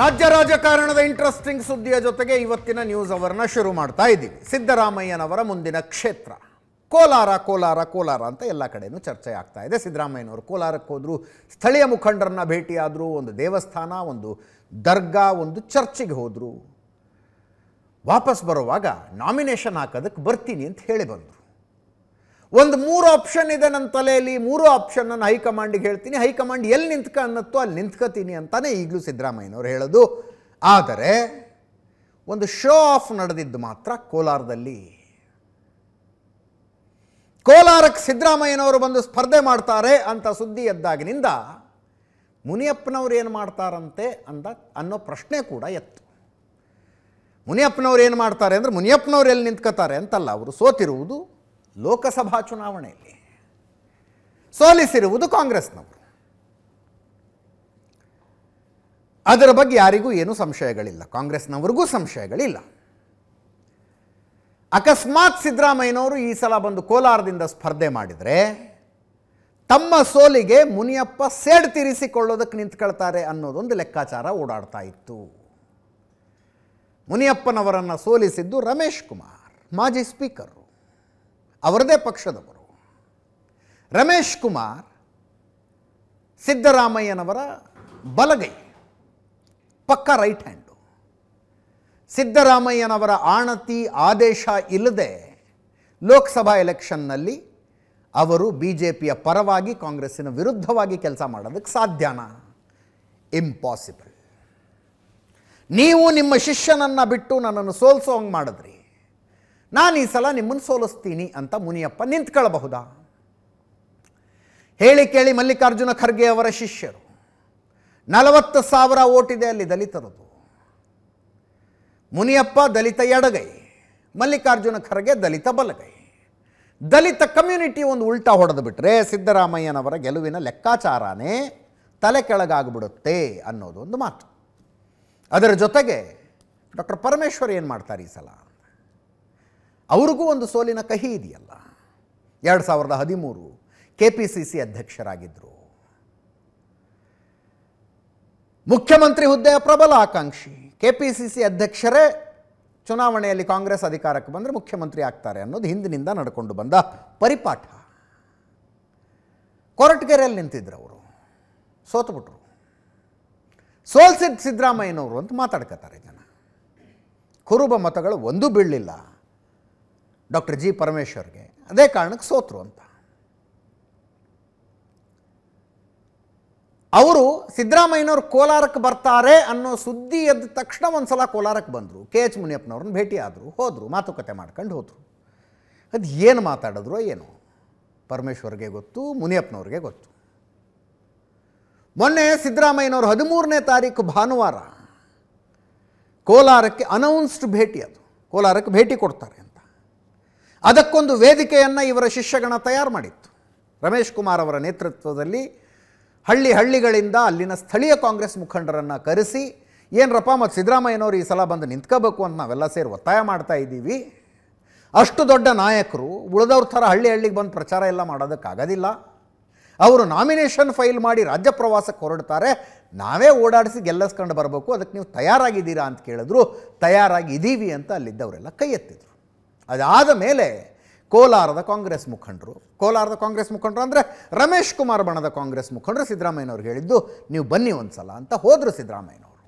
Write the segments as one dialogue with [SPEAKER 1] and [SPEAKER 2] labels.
[SPEAKER 1] ರಾಜ್ಯ ರಾಜಕಾರಣದ ಇಂಟ್ರೆಸ್ಟಿಂಗ್ ಸುದ್ದಿಯ ಜೊತೆಗೆ ಇವತ್ತಿನ ನ್ಯೂಸ್ ಅವರ್ನ ಶುರು ಮಾಡ್ತಾ ಇದ್ದೀವಿ ಸಿದ್ದರಾಮಯ್ಯನವರ ಮುಂದಿನ ಕ್ಷೇತ್ರ ಕೋಲಾರ ಕೋಲಾರ ಕೋಲಾರ ಅಂತ ಎಲ್ಲ ಕಡೆಯೂ ಚರ್ಚೆ ಆಗ್ತಾ ಇದೆ ಸಿದ್ದರಾಮಯ್ಯನವರು ಕೋಲಾರಕ್ಕೆ ಹೋದರೂ ಸ್ಥಳೀಯ ಮುಖಂಡರನ್ನ ಭೇಟಿಯಾದರೂ ಒಂದು ದೇವಸ್ಥಾನ ಒಂದು ದರ್ಗಾ ಒಂದು ಚರ್ಚಿಗೆ ಹೋದರು ವಾಪಸ್ ಬರುವಾಗ ನಾಮಿನೇಷನ್ ಹಾಕೋದಕ್ಕೆ ಬರ್ತೀನಿ ಅಂತ ಹೇಳಿ ಬಂದರು ಒಂದು ಮೂರು ಆಪ್ಷನ್ ಇದೆ ನನ್ನ ತಲೆಯಲ್ಲಿ ಮೂರು ಆಪ್ಷನ್ ನಾನು ಹೈಕಮಾಂಡಿಗೆ ಹೇಳ್ತೀನಿ ಹೈಕಮಾಂಡ್ ಎಲ್ಲಿ ನಿಂತ್ಕ ಅನ್ನತ್ತೋ ಅಲ್ಲಿ ನಿಂತ್ಕೋತೀನಿ ಅಂತಾನೆ ಈಗಲೂ ಸಿದ್ದರಾಮಯ್ಯನವ್ರು ಹೇಳೋದು ಆದರೆ ಒಂದು ಶೋ ಆಫ್ ನಡೆದಿದ್ದು ಮಾತ್ರ ಕೋಲಾರದಲ್ಲಿ ಕೋಲಾರಕ್ಕೆ ಸಿದ್ದರಾಮಯ್ಯನವರು ಬಂದು ಸ್ಪರ್ಧೆ ಮಾಡ್ತಾರೆ ಅಂತ ಸುದ್ದಿ ಎದ್ದಾಗಿನಿಂದ ಮುನಿಯಪ್ಪನವ್ರು ಏನು ಮಾಡ್ತಾರಂತೆ ಅಂದ ಅನ್ನೋ ಪ್ರಶ್ನೆ ಕೂಡ ಎತ್ತು ಮುನಿಯಪ್ಪನವ್ರು ಏನು ಮಾಡ್ತಾರೆ ಅಂದರೆ ಮುನಿಯಪ್ಪನವ್ರು ಎಲ್ಲಿ ನಿಂತ್ಕೋತಾರೆ ಅಂತಲ್ಲ ಅವರು ಸೋತಿರುವುದು ಲೋಕಸಭಾ ಚುನಾವಣೆಯಲ್ಲಿ ಸೋಲಿಸಿರುವುದು ಕಾಂಗ್ರೆಸ್ನವರು ಅದರ ಬಗ್ಗೆ ಯಾರಿಗೂ ಏನೂ ಸಂಶಯಗಳಿಲ್ಲ ಕಾಂಗ್ರೆಸ್ನವ್ರಿಗೂ ಸಂಶಯಗಳಿಲ್ಲ ಅಕಸ್ಮಾತ್ ಸಿದ್ದರಾಮಯ್ಯನವರು ಈ ಸಲ ಬಂದು ಕೋಲಾರದಿಂದ ಸ್ಪರ್ಧೆ ಮಾಡಿದರೆ ತಮ್ಮ ಸೋಲಿಗೆ ಮುನಿಯಪ್ಪ ಸೇಡ್ ತೀರಿಸಿಕೊಳ್ಳೋದಕ್ಕೆ ನಿಂತ್ಕೊಳ್ತಾರೆ ಅನ್ನೋದೊಂದು ಲೆಕ್ಕಾಚಾರ ಓಡಾಡ್ತಾ ಇತ್ತು ಮುನಿಯಪ್ಪನವರನ್ನು ಸೋಲಿಸಿದ್ದು ರಮೇಶ್ ಕುಮಾರ್ ಮಾಜಿ ಸ್ಪೀಕರು ಅವರದೇ ಪಕ್ಷದವರು ರಮೇಶ್ ಕುಮಾರ್ ಸಿದ್ದರಾಮಯ್ಯನವರ ಬಲಗೈ ಪಕ್ಕ ರೈಟ್ ಹ್ಯಾಂಡು ಸಿದ್ದರಾಮಯ್ಯನವರ ಆಣತಿ ಆದೇಶ ಇಲ್ಲದೆ ಲೋಕಸಭಾ ಎಲೆಕ್ಷನ್ನಲ್ಲಿ ಅವರು ಬಿ ಜೆ ಪಿಯ ಪರವಾಗಿ ಕಾಂಗ್ರೆಸ್ಸಿನ ವಿರುದ್ಧವಾಗಿ ಕೆಲಸ ಮಾಡೋದಕ್ಕೆ ಸಾಧ್ಯನಾ ಇಂಪಾಸಿಬಲ್ ನೀವು ನಿಮ್ಮ ಶಿಷ್ಯನನ್ನು ಬಿಟ್ಟು ನನ್ನನ್ನು ಸೋಲ್ಸೋ ಹಂಗೆ ಮಾಡಿದ್ರಿ ನಾನು ಈ ಸಲ ನಿಮ್ಮನ್ನು ಸೋಲಿಸ್ತೀನಿ ಅಂತ ಮುನಿಯಪ್ಪ ನಿಂತ್ಕೊಳ್ಳಬಹುದಾ ಹೇಳಿ ಕೇಳಿ ಮಲ್ಲಿಕಾರ್ಜುನ ಖರ್ಗೆ ಅವರ ಶಿಷ್ಯರು ನಲವತ್ತು ಸಾವಿರ ಓಟಿದೆ ಅಲ್ಲಿ ದಲಿತರದು ಮುನಿಯಪ್ಪ ದಲಿತ ಎಡಗೈ ಮಲ್ಲಿಕಾರ್ಜುನ ಖರ್ಗೆ ದಲಿತ ಬಲಗೈ ದಲಿತ ಕಮ್ಯುನಿಟಿ ಒಂದು ಉಲ್ಟಾ ಹೊಡೆದು ಬಿಟ್ಟರೆ ಸಿದ್ದರಾಮಯ್ಯನವರ ಗೆಲುವಿನ ಲೆಕ್ಕಾಚಾರನೇ ತಲೆ ಕೆಳಗಾಗ್ಬಿಡುತ್ತೆ ಅನ್ನೋದು ಒಂದು ಮಾತು ಅದರ ಜೊತೆಗೆ ಡಾಕ್ಟರ್ ಪರಮೇಶ್ವರ್ ಏನು ಮಾಡ್ತಾರೆ ಈ ಸಲ ಅವ್ರಿಗೂ ಒಂದು ಸೋಲಿನ ಕಹಿ ಇದೆಯಲ್ಲ ಎರಡು ಸಾವಿರದ ಹದಿಮೂರು ಕೆ ಪಿ ಸಿ ಸಿ ಅಧ್ಯಕ್ಷರಾಗಿದ್ದರು ಮುಖ್ಯಮಂತ್ರಿ ಹುದ್ದೆಯ ಪ್ರಬಲ ಆಕಾಂಕ್ಷಿ ಕೆ ಪಿ ಸಿ ಸಿ ಅಧ್ಯಕ್ಷರೇ ಚುನಾವಣೆಯಲ್ಲಿ ಕಾಂಗ್ರೆಸ್ ಅಧಿಕಾರಕ್ಕೆ ಬಂದರೆ ಮುಖ್ಯಮಂತ್ರಿ ಆಗ್ತಾರೆ ಅನ್ನೋದು ಹಿಂದಿನಿಂದ ನಡ್ಕೊಂಡು ಬಂದ ಪರಿಪಾಠ ಕೊರಟಗೆರೆಯಲ್ಲಿ ನಿಂತಿದ್ರು ಅವರು ಸೋತುಬಿಟ್ರು ಸೋಲ್ಸಿದ್ದ ಸಿದ್ದರಾಮಯ್ಯನವರು ಅಂತ ಮಾತಾಡ್ಕೋತಾರೆ ಜನ ಕುರುಬ ಮತಗಳು ಒಂದೂ ಬೀಳಲಿಲ್ಲ ಡಾಕ್ಟರ್ ಜಿ ಪರಮೇಶ್ವರ್ಗೆ ಅದೇ ಕಾರಣಕ್ಕೆ ಸೋತರು ಅಂತ ಅವರು ಸಿದ್ದರಾಮಯ್ಯನವರು ಕೋಲಾರಕ್ಕೆ ಬರ್ತಾರೆ ಅನ್ನೋ ಸುದ್ದಿ ಎದ್ದ ತಕ್ಷಣ ಒಂದು ಸಲ ಕೋಲಾರಕ್ಕೆ ಬಂದರು ಕೆ ಎಚ್ ಮುನಿಯಪ್ಪನವ್ರನ್ನ ಭೇಟಿ ಆದರು ಹೋದರು ಮಾತುಕತೆ ಮಾಡ್ಕೊಂಡು ಹೋದರು ಅದು ಏನು ಮಾತಾಡಿದ್ರು ಏನು ಪರಮೇಶ್ವರ್ಗೆ ಗೊತ್ತು ಮುನಿಯಪ್ಪನವ್ರಿಗೆ ಗೊತ್ತು ಮೊನ್ನೆ ಸಿದ್ದರಾಮಯ್ಯನವರು ಹದಿಮೂರನೇ ತಾರೀಕು ಭಾನುವಾರ ಕೋಲಾರಕ್ಕೆ ಅನೌನ್ಸ್ಡ್ ಭೇಟಿ ಅದು ಕೋಲಾರಕ್ಕೆ ಭೇಟಿ ಕೊಡ್ತಾರೆ ಅದಕ್ಕೊಂದು ವೇದಿಕೆಯನ್ನು ಇವರ ಶಿಷ್ಯಗಣ ತಯಾರು ಮಾಡಿತ್ತು ರಮೇಶ್ ಕುಮಾರ್ ಅವರ ನೇತೃತ್ವದಲ್ಲಿ ಹಳ್ಳಿ ಹಳ್ಳಿಗಳಿಂದ ಅಲ್ಲಿನ ಸ್ಥಳೀಯ ಕಾಂಗ್ರೆಸ್ ಮುಖಂಡರನ್ನು ಕರೆಸಿ ಏನರಪ್ಪ ಮತ್ತು ಸಿದ್ದರಾಮಯ್ಯನವರು ಈ ಸಲ ಬಂದು ನಿಂತ್ಕೋಬೇಕು ಅಂತ ನಾವೆಲ್ಲ ಸೇರಿ ಒತ್ತಾಯ ಮಾಡ್ತಾ ಇದ್ದೀವಿ ಅಷ್ಟು ದೊಡ್ಡ ನಾಯಕರು ಉಳಿದವ್ರ ಥರ ಹಳ್ಳಿ ಹಳ್ಳಿಗೆ ಬಂದು ಪ್ರಚಾರ ಎಲ್ಲ ಮಾಡೋದಕ್ಕಾಗೋದಿಲ್ಲ ಅವರು ನಾಮಿನೇಷನ್ ಫೈಲ್ ಮಾಡಿ ರಾಜ್ಯ ಪ್ರವಾಸಕ್ಕೆ ಹೊರಡ್ತಾರೆ ನಾವೇ ಓಡಾಡಿಸಿ ಗೆಲ್ಲಿಸ್ಕೊಂಡು ಬರಬೇಕು ಅದಕ್ಕೆ ನೀವು ತಯಾರಾಗಿದ್ದೀರಾ ಅಂತ ಕೇಳಿದ್ರು ತಯಾರಾಗಿದ್ದೀವಿ ಅಂತ ಅಲ್ಲಿದ್ದವರೆಲ್ಲ ಕೈ ಎತ್ತಿದ್ರು ಅದಾದ ಮೇಲೆ ಕೋಲಾರದ ಕಾಂಗ್ರೆಸ್ ಮುಖಂಡರು ಕೋಲಾರದ ಕಾಂಗ್ರೆಸ್ ಮುಖಂಡರು ಅಂದರೆ ರಮೇಶ್ ಕುಮಾರ್ ಬಣದ ಕಾಂಗ್ರೆಸ್ ಮುಖಂಡರು ಸಿದ್ದರಾಮಯ್ಯನವ್ರು ಹೇಳಿದ್ದು ನೀವು ಬನ್ನಿ ಒಂದು ಸಲ ಅಂತ ಹೋದರು ಸಿದ್ದರಾಮಯ್ಯನವರು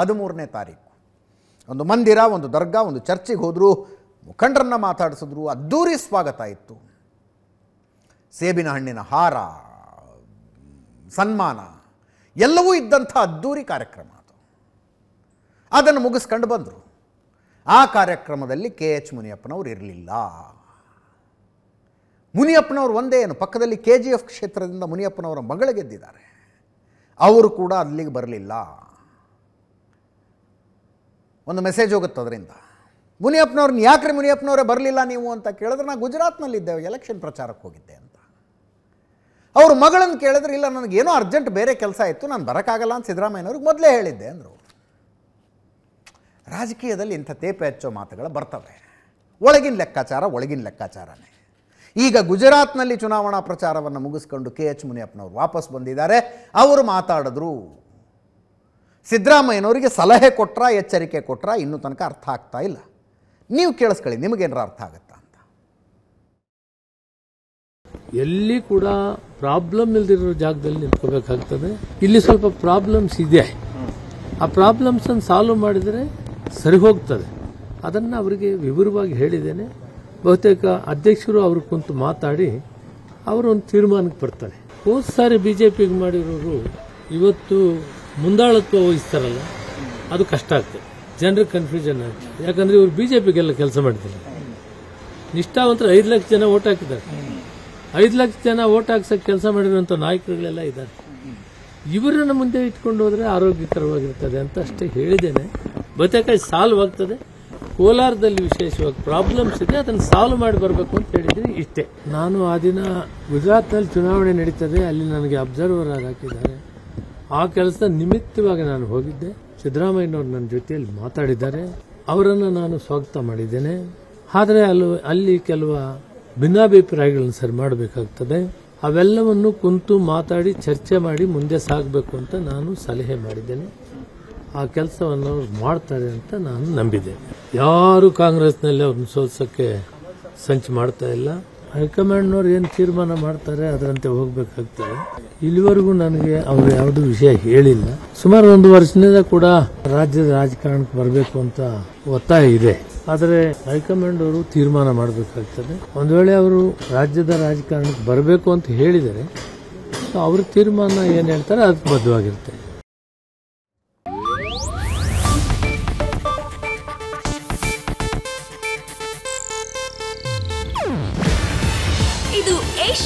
[SPEAKER 1] ಹದಿಮೂರನೇ ತಾರೀಕು ಒಂದು ಮಂದಿರ ಒಂದು ದರ್ಗಾ ಒಂದು ಚರ್ಚಿಗೆ ಹೋದರು ಮುಖಂಡರನ್ನು ಮಾತಾಡಿಸಿದ್ರು ಅದ್ದೂರಿ ಸ್ವಾಗತ ಇತ್ತು ಸೇಬಿನ ಹಣ್ಣಿನ ಹಾರ ಸನ್ಮಾನ ಎಲ್ಲವೂ ಇದ್ದಂಥ ಅದ್ದೂರಿ ಕಾರ್ಯಕ್ರಮ ಅದು ಅದನ್ನು ಮುಗಿಸ್ಕೊಂಡು ಬಂದರು ಆ ಕಾರ್ಯಕ್ರಮದಲ್ಲಿ ಕೆ ಎಚ್ ಮುನಿಯಪ್ಪನವರು ಇರಲಿಲ್ಲ ಮುನಿಯಪ್ಪನವರು ಒಂದೇ ಏನು ಪಕ್ಕದಲ್ಲಿ ಕೆ ಜಿ ಎಫ್ ಕ್ಷೇತ್ರದಿಂದ ಮುನಿಯಪ್ಪನವರ ಮಗಳ ಗೆದ್ದಿದ್ದಾರೆ ಅವರು ಕೂಡ ಅಲ್ಲಿಗೆ ಬರಲಿಲ್ಲ ಒಂದು ಮೆಸೇಜ್ ಹೋಗುತ್ತೆ ಅದರಿಂದ ಮುನಿಯಪ್ಪನವ್ರನ್ನ ಯಾಕ್ರೆ ಮುನಿಯಪ್ಪನವರೇ ಬರಲಿಲ್ಲ ನೀವು ಅಂತ ಕೇಳಿದ್ರೆ ನಾನು ಗುಜರಾತ್ನಲ್ಲಿದ್ದೇವೆ ಎಲೆಕ್ಷನ್ ಪ್ರಚಾರಕ್ಕೆ ಹೋಗಿದ್ದೆ ಅಂತ ಅವ್ರ ಮಗಳನ್ನು ಕೇಳಿದ್ರೆ ಇಲ್ಲ ನನಗೇನೋ ಅರ್ಜೆಂಟ್ ಬೇರೆ ಕೆಲಸ ಇತ್ತು ನಾನು ಬರೋಕ್ಕಾಗಲ್ಲ ಅಂತ ಸಿದ್ದರಾಮಯ್ಯನವ್ರಿಗೆ ಮೊದಲೇ ಹೇಳಿದ್ದೆ ಅಂದರು ರಾಜಕೀಯದಲ್ಲಿ ಇಂಥ ತೇಪೆ ಹಚ್ಚೋ ಮಾತುಗಳು ಬರ್ತವೆ ಒಳಗಿನ ಲೆಕ್ಕಾಚಾರ ಒಳಗಿನ ಲೆಕ್ಕಾಚಾರನೇ ಈಗ ಗುಜರಾತ್ನಲ್ಲಿ ಚುನಾವಣಾ ಪ್ರಚಾರವನ್ನು ಮುಗಿಸ್ಕೊಂಡು ಕೆ ಎಚ್ ಮುನಿಯಪ್ಪನವರು ವಾಪಸ್ ಬಂದಿದ್ದಾರೆ ಅವರು ಮಾತಾಡಿದ್ರು ಸಿದ್ದರಾಮಯ್ಯನವರಿಗೆ ಸಲಹೆ ಕೊಟ್ರ ಎಚ್ಚರಿಕೆ ಕೊಟ್ರ ಇನ್ನೂ ತನಕ ಅರ್ಥ ಆಗ್ತಾ ಇಲ್ಲ ನೀವು ಕೇಳಿಸ್ಕೊಳ್ಳಿ ನಿಮಗೇನರ ಅರ್ಥ ಆಗುತ್ತಾ ಅಂತ
[SPEAKER 2] ಎಲ್ಲಿ ಕೂಡ ಪ್ರಾಬ್ಲಮ್ ಇಲ್ದಿರೋ ಜಾಗದಲ್ಲಿ ನಿಂತ್ಕೋಬೇಕಾಗ್ತದೆ ಇಲ್ಲಿ ಸ್ವಲ್ಪ ಪ್ರಾಬ್ಲಮ್ಸ್ ಇದೆ ಆ ಪ್ರಾಬ್ಲಮ್ಸ್ ಸಾಲ್ವ್ ಮಾಡಿದರೆ ಸರಿ ಹೋಗ್ತದೆ ಅದನ್ನು ಅವರಿಗೆ ವಿವರವಾಗಿ ಹೇಳಿದ್ದೇನೆ ಬಹುತೇಕ ಅಧ್ಯಕ್ಷರು ಅವರು ಕುಂತು ಮಾತಾಡಿ ಅವರು ಒಂದು ತೀರ್ಮಾನಕ್ಕೆ ಬರ್ತಾರೆ ಹೋದ ಸಾರಿ ಬಿ ಜೆ ಪಿಗೆ ಮಾಡಿರೋರು ಇವತ್ತು ಮುಂದಾಳತ್ವ ವಹಿಸ್ತಾರಲ್ಲ ಅದು ಕಷ್ಟ ಆಗ್ತದೆ ಜನರ ಕನ್ಫ್ಯೂಷನ್ ಆಗ್ತದೆ ಯಾಕಂದರೆ ಇವರು ಬಿ ಜೆ ಪಿಗೆಲ್ಲ ಕೆಲಸ ಮಾಡ್ತಾರೆ ನಿಷ್ಠಾವಂತರ ಐದು ಲಕ್ಷ ಜನ ಓಟ್ ಹಾಕಿದ್ದಾರೆ ಐದು ಲಕ್ಷ ಜನ ಓಟ್ ಹಾಕ್ಸೋಕ್ಕೆ ಕೆಲಸ ಮಾಡಿರುವಂಥ ನಾಯಕರುಗಳೆಲ್ಲ ಇದ್ದಾರೆ ಇವರನ್ನು ಮುಂದೆ ಇಟ್ಕೊಂಡು ಹೋದರೆ ಆರೋಗ್ಯಕರವಾಗಿರ್ತದೆ ಅಂತ ಅಷ್ಟೇ ಹೇಳಿದ್ದೇನೆ ಬದನೆಕಾಯಿ ಸಾಲ್ವ್ ಆಗ್ತದೆ ಕೋಲಾರದಲ್ಲಿ ವಿಶೇಷವಾಗಿ ಪ್ರಾಬ್ಲಮ್ಸ್ ಇದೆ ಅದನ್ನು ಸಾಲ್ವ್ ಮಾಡಿ ಬರಬೇಕು ಅಂತ ಹೇಳಿದ್ರೆ ಇಷ್ಟೇ ನಾನು ಆ ದಿನ ಗುಜರಾತ್ನಲ್ಲಿ ಚುನಾವಣೆ ನಡೀತದೆ ಅಲ್ಲಿ ನನಗೆ ಅಬ್ಸರ್ವರ್ ಆಗಿ ಹಾಕಿದ್ದಾರೆ ಆ ಕೆಲಸದ ನಿಮಿತ್ತವಾಗಿ ನಾನು ಹೋಗಿದ್ದೆ ಸಿದ್ದರಾಮಯ್ಯನವರು ನನ್ನ ಜೊತೆಯಲ್ಲಿ ಮಾತಾಡಿದ್ದಾರೆ ಅವರನ್ನು ನಾನು ಸ್ವಾಗತ ಮಾಡಿದ್ದೇನೆ ಆದರೆ ಅಲ್ಲಿ ಅಲ್ಲಿ ಕೆಲವು ಭಿನ್ನಾಭಿಪ್ರಾಯಗಳನ್ನು ಸರಿ ಮಾಡಬೇಕಾಗ್ತದೆ ಅವೆಲ್ಲವನ್ನು ಕುಂತು ಮಾತಾಡಿ ಚರ್ಚೆ ಮಾಡಿ ಮುಂದೆ ಸಾಗಬೇಕು ಅಂತ ನಾನು ಸಲಹೆ ಮಾಡಿದ್ದೇನೆ ಆ ಕೆಲಸವನ್ನು ಅವ್ರು ಮಾಡ್ತಾರೆ ಅಂತ ನಾನು ನಂಬಿದೆ ಯಾರು ಕಾಂಗ್ರೆಸ್ನಲ್ಲಿ ಅವ್ರನ್ನ ಸೋಲ್ಸೋಕ್ಕೆ ಸಂಚು ಮಾಡ್ತಾ ಇಲ್ಲ ಹೈಕಮಾಂಡ್ನವ್ರು ಏನು ತೀರ್ಮಾನ ಮಾಡ್ತಾರೆ ಅದರಂತೆ ಹೋಗಬೇಕಾಗ್ತದೆ ಇಲ್ಲಿವರೆಗೂ ನನಗೆ ಅವರು ಯಾವುದೂ ವಿಷಯ ಹೇಳಿಲ್ಲ ಸುಮಾರು ಒಂದು ವರ್ಷದಿಂದ ಕೂಡ ರಾಜ್ಯದ ರಾಜಕಾರಣಕ್ಕೆ ಬರಬೇಕು ಅಂತ ಒತ್ತಾಯ ಇದೆ ಆದರೆ ಹೈಕಮಾಂಡ್ ಅವರು ತೀರ್ಮಾನ ಮಾಡಬೇಕಾಗ್ತದೆ ಒಂದು ವೇಳೆ ಅವರು ರಾಜ್ಯದ ರಾಜಕಾರಣಕ್ಕೆ ಬರಬೇಕು ಅಂತ ಹೇಳಿದರೆ ಅವ್ರ ತೀರ್ಮಾನ ಏನು ಹೇಳ್ತಾರೆ ಅದಕ್ಕೆ ಬದ್ಧವಾಗಿರುತ್ತೆ